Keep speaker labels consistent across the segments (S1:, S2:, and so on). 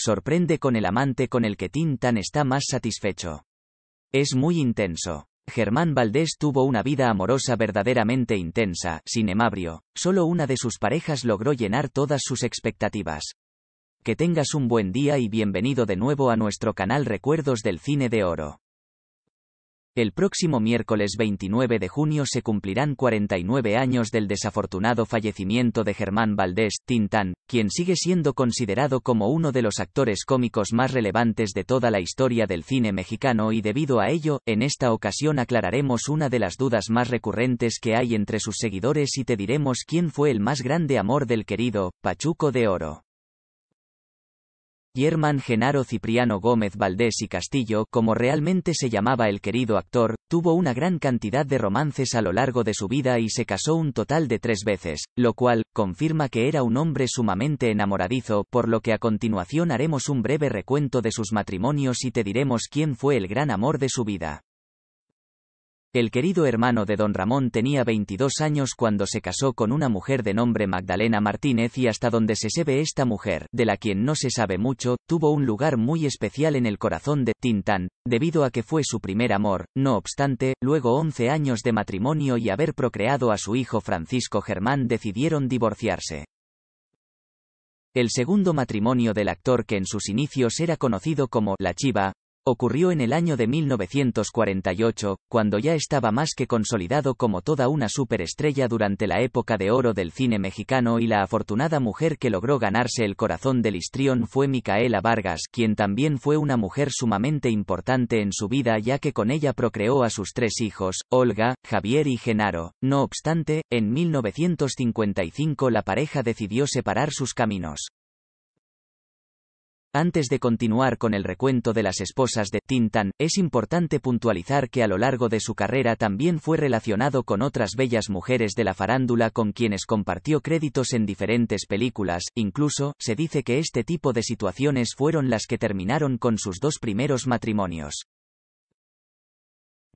S1: sorprende con el amante con el que Tintan está más satisfecho. Es muy intenso. Germán Valdés tuvo una vida amorosa verdaderamente intensa, sin emabrio, solo una de sus parejas logró llenar todas sus expectativas. Que tengas un buen día y bienvenido de nuevo a nuestro canal Recuerdos del Cine de Oro. El próximo miércoles 29 de junio se cumplirán 49 años del desafortunado fallecimiento de Germán Valdés, Tintán, quien sigue siendo considerado como uno de los actores cómicos más relevantes de toda la historia del cine mexicano y debido a ello, en esta ocasión aclararemos una de las dudas más recurrentes que hay entre sus seguidores y te diremos quién fue el más grande amor del querido, Pachuco de Oro. Germán Genaro Cipriano Gómez Valdés y Castillo, como realmente se llamaba el querido actor, tuvo una gran cantidad de romances a lo largo de su vida y se casó un total de tres veces, lo cual, confirma que era un hombre sumamente enamoradizo, por lo que a continuación haremos un breve recuento de sus matrimonios y te diremos quién fue el gran amor de su vida. El querido hermano de don Ramón tenía 22 años cuando se casó con una mujer de nombre Magdalena Martínez y hasta donde se sabe esta mujer, de la quien no se sabe mucho, tuvo un lugar muy especial en el corazón de Tintán, debido a que fue su primer amor, no obstante, luego 11 años de matrimonio y haber procreado a su hijo Francisco Germán decidieron divorciarse. El segundo matrimonio del actor que en sus inicios era conocido como La Chiva, Ocurrió en el año de 1948, cuando ya estaba más que consolidado como toda una superestrella durante la época de oro del cine mexicano y la afortunada mujer que logró ganarse el corazón del histrión fue Micaela Vargas, quien también fue una mujer sumamente importante en su vida ya que con ella procreó a sus tres hijos, Olga, Javier y Genaro. No obstante, en 1955 la pareja decidió separar sus caminos. Antes de continuar con el recuento de las esposas de Tintan, es importante puntualizar que a lo largo de su carrera también fue relacionado con otras bellas mujeres de la farándula con quienes compartió créditos en diferentes películas, incluso, se dice que este tipo de situaciones fueron las que terminaron con sus dos primeros matrimonios.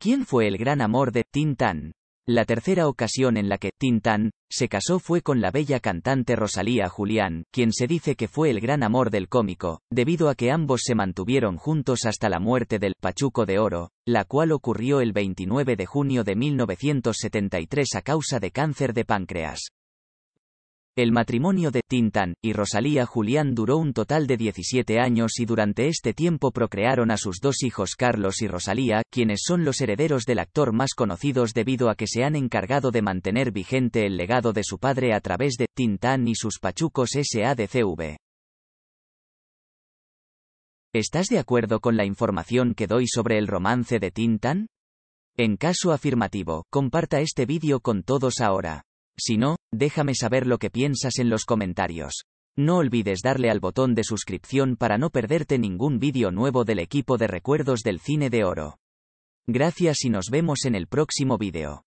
S1: ¿Quién fue el gran amor de Tintan? La tercera ocasión en la que Tintán se casó fue con la bella cantante Rosalía Julián, quien se dice que fue el gran amor del cómico, debido a que ambos se mantuvieron juntos hasta la muerte del Pachuco de Oro, la cual ocurrió el 29 de junio de 1973 a causa de cáncer de páncreas. El matrimonio de Tintán y Rosalía Julián duró un total de 17 años y durante este tiempo procrearon a sus dos hijos Carlos y Rosalía, quienes son los herederos del actor más conocidos debido a que se han encargado de mantener vigente el legado de su padre a través de Tintán y sus pachucos SADCV. ¿Estás de acuerdo con la información que doy sobre el romance de Tintán? En caso afirmativo, comparta este vídeo con todos ahora. Si no, déjame saber lo que piensas en los comentarios. No olvides darle al botón de suscripción para no perderte ningún vídeo nuevo del equipo de recuerdos del cine de oro. Gracias y nos vemos en el próximo vídeo.